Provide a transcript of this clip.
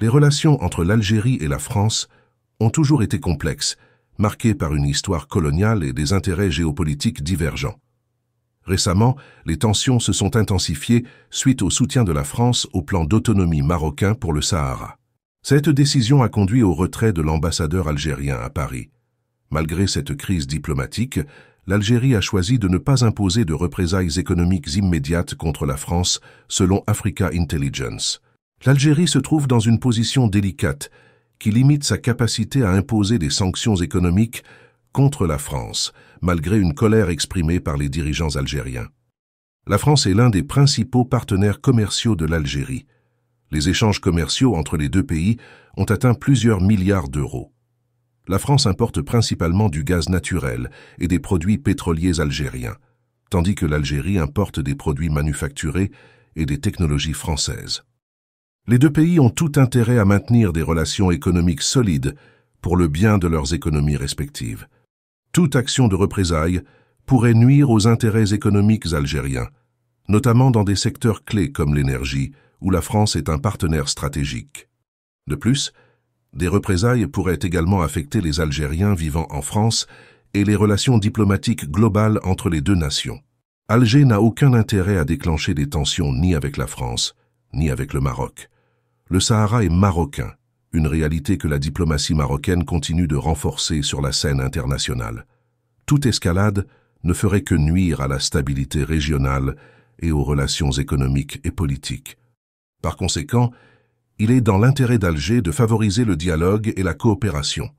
les relations entre l'Algérie et la France ont toujours été complexes, marquées par une histoire coloniale et des intérêts géopolitiques divergents. Récemment, les tensions se sont intensifiées suite au soutien de la France au plan d'autonomie marocain pour le Sahara. Cette décision a conduit au retrait de l'ambassadeur algérien à Paris. Malgré cette crise diplomatique, l'Algérie a choisi de ne pas imposer de représailles économiques immédiates contre la France, selon Africa Intelligence l'Algérie se trouve dans une position délicate qui limite sa capacité à imposer des sanctions économiques contre la France, malgré une colère exprimée par les dirigeants algériens. La France est l'un des principaux partenaires commerciaux de l'Algérie. Les échanges commerciaux entre les deux pays ont atteint plusieurs milliards d'euros. La France importe principalement du gaz naturel et des produits pétroliers algériens, tandis que l'Algérie importe des produits manufacturés et des technologies françaises les deux pays ont tout intérêt à maintenir des relations économiques solides pour le bien de leurs économies respectives. Toute action de représailles pourrait nuire aux intérêts économiques algériens, notamment dans des secteurs clés comme l'énergie, où la France est un partenaire stratégique. De plus, des représailles pourraient également affecter les Algériens vivant en France et les relations diplomatiques globales entre les deux nations. Alger n'a aucun intérêt à déclencher des tensions ni avec la France, ni avec le Maroc le Sahara est marocain, une réalité que la diplomatie marocaine continue de renforcer sur la scène internationale. Toute escalade ne ferait que nuire à la stabilité régionale et aux relations économiques et politiques. Par conséquent, il est dans l'intérêt d'Alger de favoriser le dialogue et la coopération.